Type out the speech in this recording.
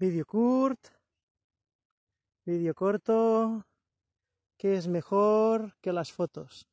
Video curt, video corto, ¿qué es mejor que las fotos?